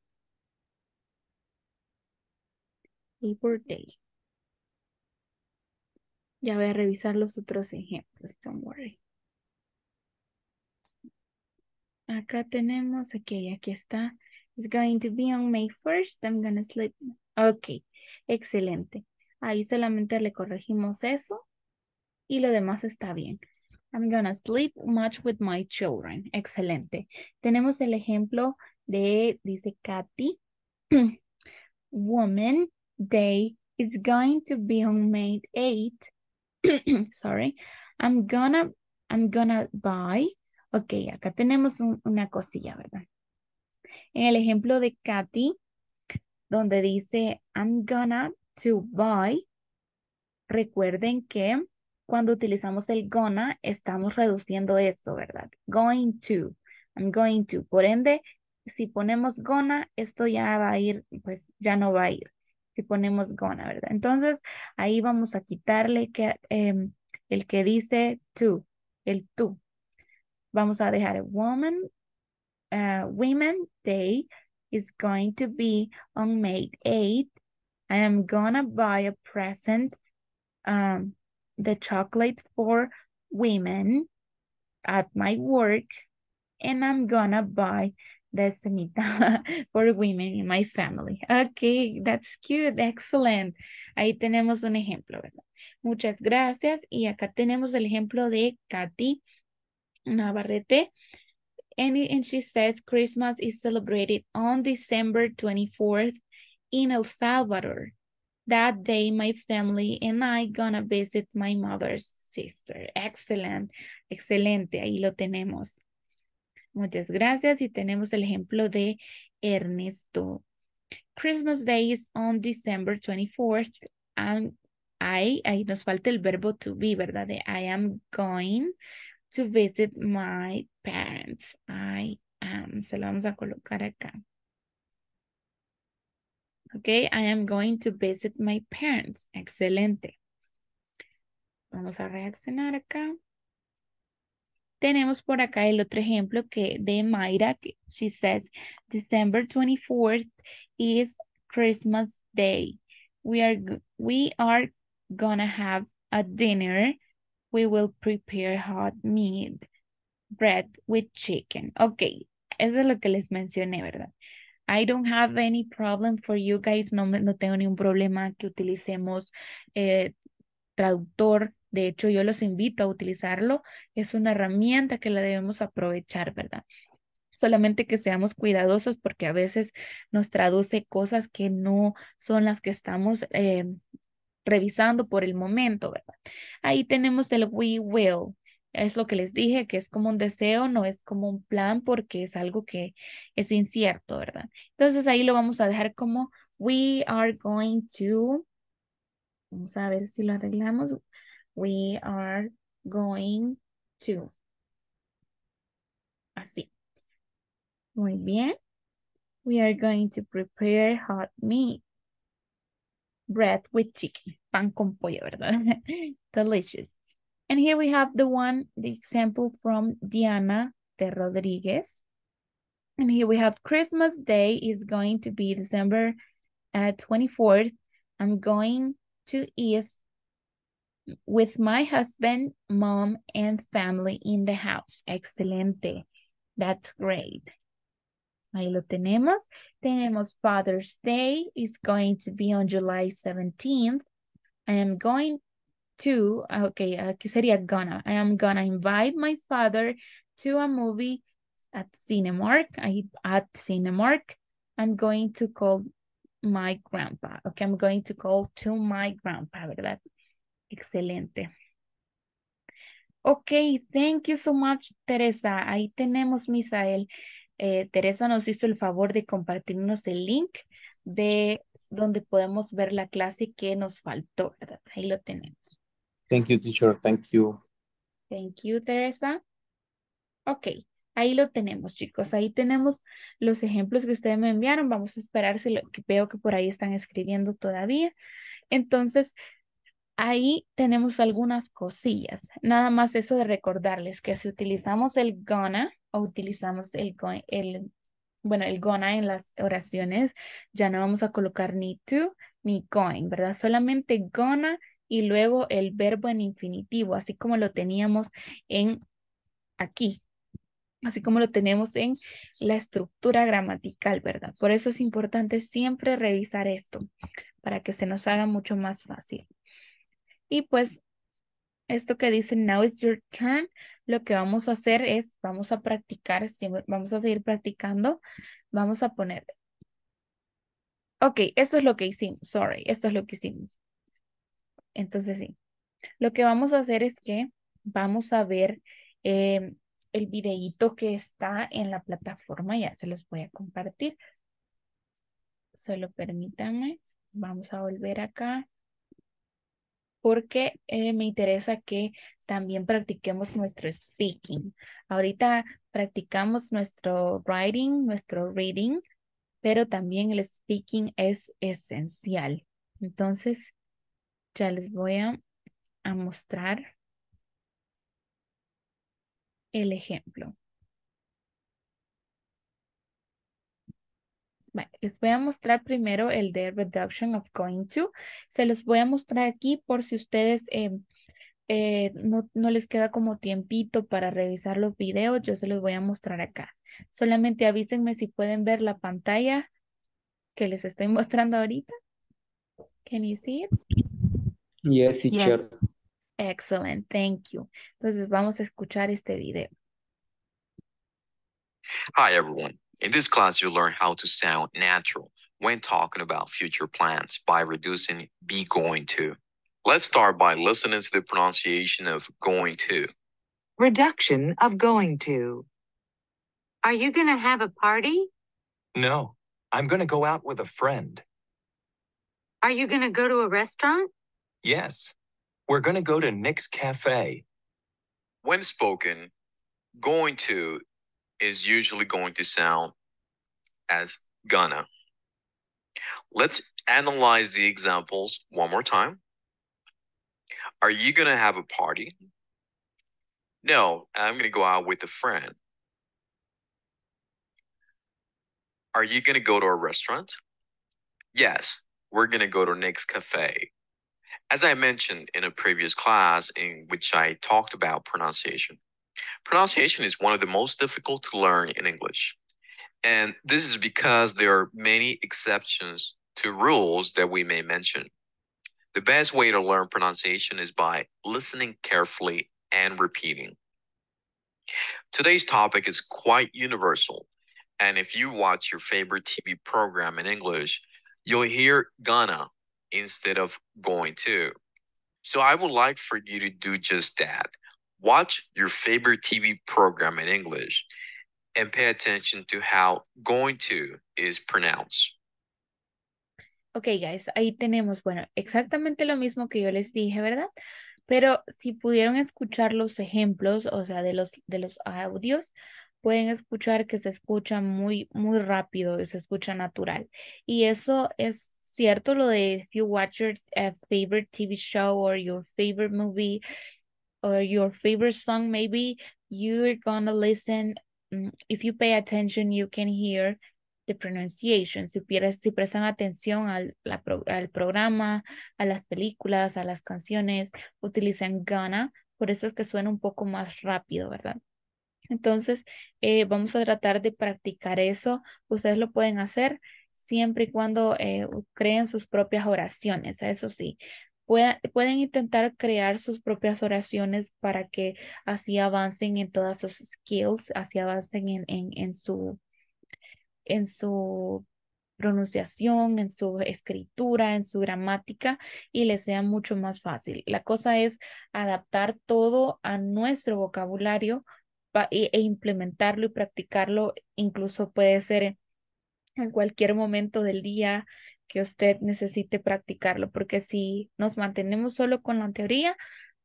por Day. Ya voy a revisar los otros ejemplos, don't worry. Acá tenemos, ok, aquí está. It's going to be on May 1st, I'm going to sleep. Ok, excelente. Ahí solamente le corregimos eso y lo demás está bien. I'm going to sleep much with my children. Excelente. Tenemos el ejemplo de, dice Katy, woman, day is going to be on May 8. Sorry. I'm gonna, I'm gonna buy. Ok, acá tenemos una cosilla, ¿verdad? En el ejemplo de Katy, donde dice I'm gonna to buy, recuerden que cuando utilizamos el gonna estamos reduciendo esto, ¿verdad? Going to, I'm going to. Por ende, si ponemos gonna, esto ya va a ir, pues ya no va a ir si ponemos gonna, ¿verdad? Entonces ahí vamos a quitarle que, em, el que dice to, el tú. Vamos a dejar a woman, eh, women day is going to be on May 8th. I am gonna buy a present, um, the chocolate for women at my work, and I'm gonna buy That's for women in my family. Ok, that's cute, excellent. Ahí tenemos un ejemplo, ¿verdad? Muchas gracias. Y acá tenemos el ejemplo de Katy Navarrete. And, and she says Christmas is celebrated on December 24th in El Salvador. That day, my family and I gonna visit my mother's sister. Excellent, excelente, ahí lo tenemos. Muchas gracias. Y tenemos el ejemplo de Ernesto. Christmas Day is on December 24th. And I, ahí nos falta el verbo to be, ¿verdad? De I am going to visit my parents. I am. Se lo vamos a colocar acá. Okay, I am going to visit my parents. Excelente. Vamos a reaccionar acá. Tenemos por acá el otro ejemplo que de Mayra, she says, December 24th is Christmas Day. We are, we are gonna have a dinner. We will prepare hot meat, bread with chicken. Ok, eso es lo que les mencioné, ¿verdad? I don't have any problem for you guys. No, no tengo ningún problema que utilicemos eh, traductor de hecho, yo los invito a utilizarlo. Es una herramienta que la debemos aprovechar, ¿verdad? solamente que seamos cuidadosos porque a veces nos traduce cosas que no son las que estamos eh, revisando por el momento, ¿verdad? Ahí tenemos el we will. Es lo que les dije, que es como un deseo, no es como un plan porque es algo que es incierto, ¿verdad? Entonces ahí lo vamos a dejar como we are going to. Vamos a ver si lo arreglamos. We are going to. Así. Muy bien. We are going to prepare hot meat. Bread with chicken. Pan con pollo, ¿verdad? Delicious. And here we have the one, the example from Diana de Rodriguez. And here we have Christmas Day is going to be December uh, 24th. I'm going to eat with my husband, mom, and family in the house. Excelente. That's great. Ahí lo tenemos. Tenemos Father's Day. is going to be on July 17th. I am going to, ah, okay, aquí sería gonna. I am gonna invite my father to a movie at Cinemark. I, at Cinemark, I'm going to call my grandpa. Okay, I'm going to call to my grandpa, ¿verdad? Excelente. Ok, thank you so much, Teresa. Ahí tenemos, Misael. Eh, Teresa nos hizo el favor de compartirnos el link de donde podemos ver la clase que nos faltó, ¿verdad? Ahí lo tenemos. Thank you, teacher. Thank you. Thank you, Teresa. Ok, ahí lo tenemos, chicos. Ahí tenemos los ejemplos que ustedes me enviaron. Vamos a esperar si lo que veo que por ahí están escribiendo todavía. Entonces, ahí tenemos algunas cosillas. Nada más eso de recordarles que si utilizamos el gonna o utilizamos el, el bueno, el gonna en las oraciones, ya no vamos a colocar ni to ni going, ¿verdad? Solamente gonna y luego el verbo en infinitivo, así como lo teníamos en aquí, así como lo tenemos en la estructura gramatical, ¿verdad? Por eso es importante siempre revisar esto para que se nos haga mucho más fácil. Y pues esto que dice now it's your turn, lo que vamos a hacer es, vamos a practicar, vamos a seguir practicando, vamos a poner. Ok, esto es lo que hicimos, sorry, esto es lo que hicimos. Entonces sí, lo que vamos a hacer es que vamos a ver eh, el videíto que está en la plataforma, ya se los voy a compartir. Solo permítanme, vamos a volver acá porque eh, me interesa que también practiquemos nuestro speaking. Ahorita practicamos nuestro writing, nuestro reading, pero también el speaking es esencial. Entonces, ya les voy a mostrar el ejemplo. les voy a mostrar primero el de reduction of going to. Se los voy a mostrar aquí por si ustedes em, eh, no, les queda como tiempito para revisar los videos. Yo se los voy a mostrar acá. Solamente avísenme si pueden ver la pantalla que les estoy mostrando ahorita. Can you see it? Yes, teacher. Excellent, thank you. Entonces vamos a escuchar este video. Hi everyone. In this class, you'll learn how to sound natural when talking about future plans by reducing be going to. Let's start by listening to the pronunciation of going to. Reduction of going to. Are you going to have a party? No, I'm going to go out with a friend. Are you going to go to a restaurant? Yes, we're going to go to Nick's Cafe. When spoken, going to is usually going to sound as gonna. Let's analyze the examples one more time. Are you going to have a party? No, I'm going to go out with a friend. Are you going to go to a restaurant? Yes, we're going to go to Nick's cafe. As I mentioned in a previous class in which I talked about pronunciation, Pronunciation is one of the most difficult to learn in English. And this is because there are many exceptions to rules that we may mention. The best way to learn pronunciation is by listening carefully and repeating. Today's topic is quite universal. And if you watch your favorite TV program in English, you'll hear gonna instead of going to. So I would like for you to do just that. Watch your favorite TV program in English and pay attention to how going to is pronounced. Ok, guys, ahí tenemos, bueno, exactamente lo mismo que yo les dije, ¿verdad? Pero si pudieron escuchar los ejemplos, o sea, de los, de los audios, pueden escuchar que se escucha muy, muy rápido y se escucha natural. Y eso es cierto, lo de if you watch your uh, favorite TV show or your favorite movie, or your favorite song maybe you're gonna listen mm, if you pay attention you can hear the pronunciation si, si prestan atención al, programa a las películas a las canciones utilizan gana por eso es que suena un poco más rápido verdad entonces eh, vamos a tratar de practicar eso ustedes lo pueden hacer siempre y cuando eh, creen sus propias oraciones, eso sí pueden intentar crear sus propias oraciones para que así avancen en todas sus skills, así avancen en, en, en su, en su pronunciación, en su escritura, en su gramática y les sea mucho más fácil. La cosa es adaptar todo a nuestro vocabulario e, e implementarlo y practicarlo. Incluso puede ser en cualquier momento del día, que usted necesite practicarlo, porque si nos mantenemos solo con la teoría,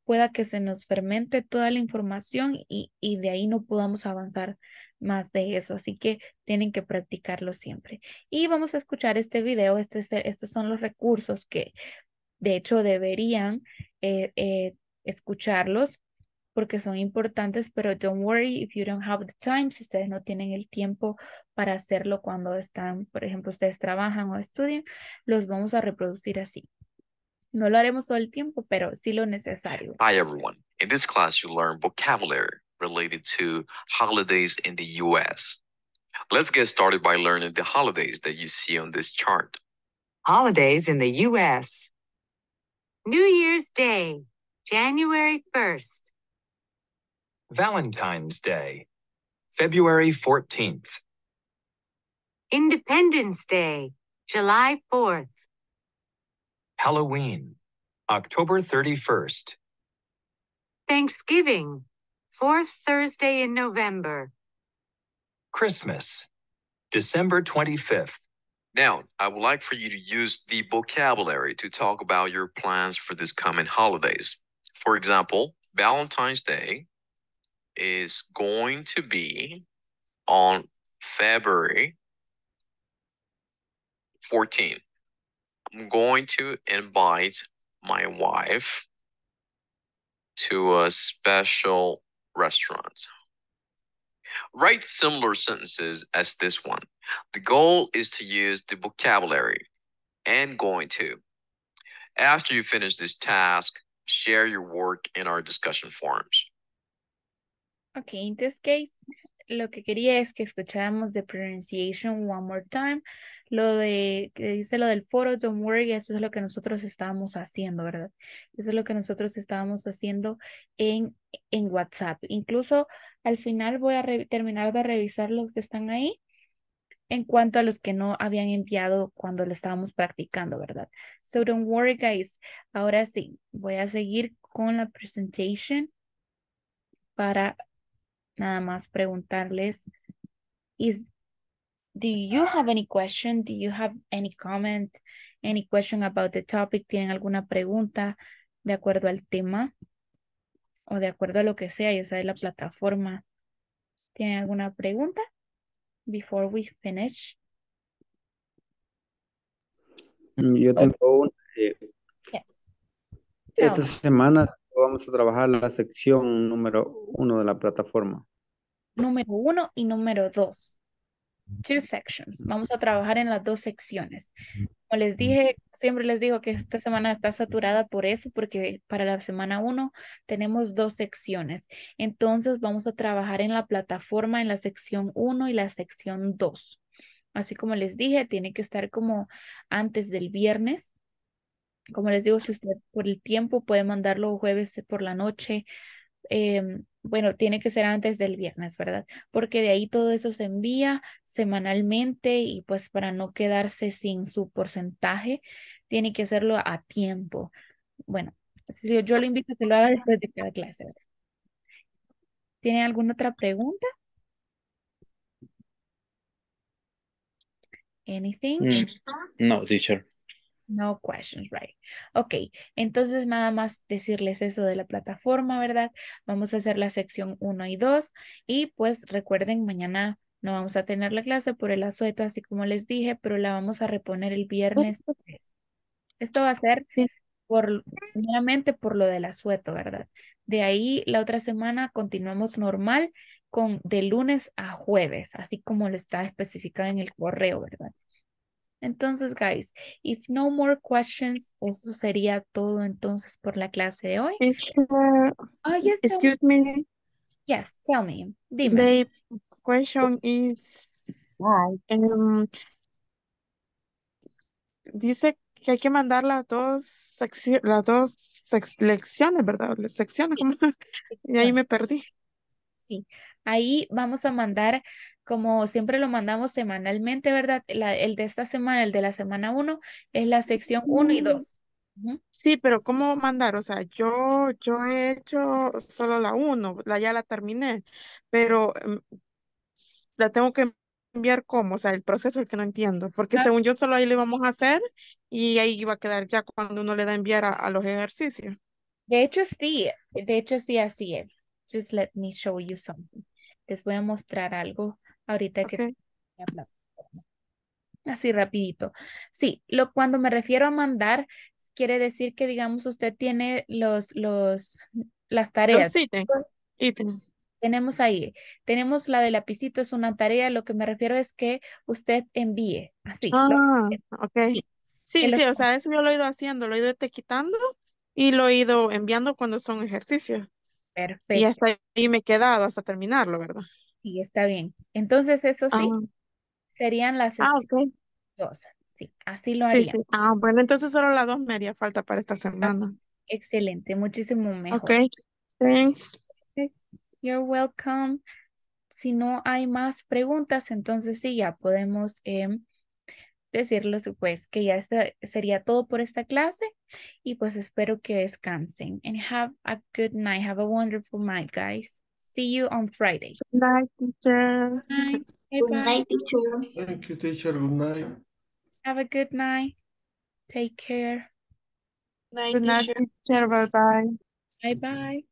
pueda que se nos fermente toda la información y, de ahí no podamos avanzar más de eso. Así que tienen que practicarlo siempre. Y vamos a escuchar este video. Este, estos son los recursos que de hecho deberían eh, eh, escucharlos porque son importantes, pero don't worry if you don't have the time, si ustedes no tienen el tiempo para hacerlo cuando están, por ejemplo, ustedes trabajan o estudian, los vamos a reproducir así. No lo haremos todo el tiempo, pero sí lo necesario. Hi everyone. In this class you learn vocabulary related to holidays in the US. Let's get started by learning the holidays that you see on this chart. Holidays in the US. New Year's Day, January 1st. Valentine's Day, February 14th. Independence Day, July 4th. Halloween, October 31st. Thanksgiving, fourth Thursday in November. Christmas, December 25th. Now, I would like for you to use the vocabulary to talk about your plans for this coming holidays. For example, Valentine's Day, is going to be on February 14. I'm going to invite my wife to a special restaurant. Write similar sentences as this one. The goal is to use the vocabulary and going to. After you finish this task, share your work in our discussion forums. Ok, in this case, lo que quería es que escucháramos The Pronunciation One More Time, lo de que dice lo del foro, don't worry, eso es lo que nosotros estábamos haciendo, ¿verdad? Eso es lo que nosotros estábamos haciendo en, en WhatsApp. Incluso al final voy a terminar de revisar los que están ahí en cuanto a los que no habían enviado cuando lo estábamos practicando, ¿verdad? So don't worry, guys. Ahora sí, voy a seguir con la presentation para nada más preguntarles, is, do you have any question? Do you have any comment? Any question about the topic? ¿Tienen alguna pregunta de acuerdo al tema? O de acuerdo a lo que sea, esa es la plataforma. ¿Tienen alguna pregunta? Before we finish. Yo tengo una. Eh, esta semana a trabajar la sección número uno de la plataforma. Número uno y número dos. Two sections. Vamos a trabajar en las dos secciones. Como les dije, siempre les digo que esta semana está saturada por eso, porque para la semana uno tenemos dos secciones. Entonces vamos a trabajar en la plataforma en la sección uno y la sección dos. Así como les dije, tiene que estar como antes del viernes como les digo, si usted por el tiempo puede mandarlo jueves por la noche, em, bueno, tiene que ser antes del viernes, ¿verdad? Porque de ahí todo eso se envía semanalmente y pues para no quedarse sin su porcentaje, tiene que hacerlo a tiempo. Bueno, yo, yo le invito a que lo haga después de cada clase. ¿verdad? ¿Tiene alguna otra pregunta? Anything? Mm, no, teacher. No questions, right. Ok, entonces nada más decirles eso de la plataforma, ¿verdad? Vamos a hacer la sección 1 y 2 y pues recuerden, mañana no vamos a tener la clase por el asueto, así como les dije, pero la vamos a reponer el viernes. Esto va a ser por, nuevamente por lo del asueto, ¿verdad? De ahí la otra semana continuamos normal con de lunes a jueves, así como lo está especificado en el correo, ¿verdad? Entonces, guys, if no more questions, eso sería todo entonces por la clase de hoy. Ah, excuse me. Yes, tell me. Dime. The question is, em, dice que hay que mandar las dos, las dos lecciones, ¿verdad? Las secciones, y ahí me perdí. Ahí vamos a mandar, como siempre lo mandamos semanalmente, ¿verdad? el de esta semana, el de la semana 1, es la sección 1 y 2. Mm. Sí, pero ¿cómo mandar? O sea, yo, yo he hecho solo la 1, la, ya la terminé, pero em, la tengo que enviar cómo, o sea, el proceso es que no entiendo, porque según yo solo ahí lo íbamos a hacer y ahí iba a quedar ya cuando uno le da enviar a los ejercicios. De hecho, sí, de hecho, sí, así es just let me show you something. Les voy a mostrar algo ahorita que así rapidito. Sí, lo, cuando me refiero a mandar, quiere decir que, digamos, usted tiene los, los, las tareas. Sí, Tenemos ahí, tenemos la de lapicito, es una tarea, lo que me refiero es que usted envíe, así. Ah, ok. Sí, sí, o sea, eso yo lo he ido haciendo, lo he ido quitando y lo he ido enviando cuando son ejercicios. Perfecto. Y hasta ahí me he quedado, hasta terminarlo, ¿verdad? Sí, está bien. Entonces, eso ah, sí, serían las ah, dos. Sí, así lo haría. Ah, bueno, entonces solo las dos me haría falta para esta ah, semana. Excelente, muchísimo mejor. Ok, thanks. You're welcome. Si no hay más preguntas, entonces sí, ya podemos em, decirlo pues que ya sería todo por esta clase Y pues espero que descansen. And have a good night. Have a wonderful night, guys. See you on Friday. Good night, teacher. Good night, good night teacher. Thank you, teacher. Good night. Have a good night. Take care. Night, good night, teacher. Bye-bye. Bye-bye.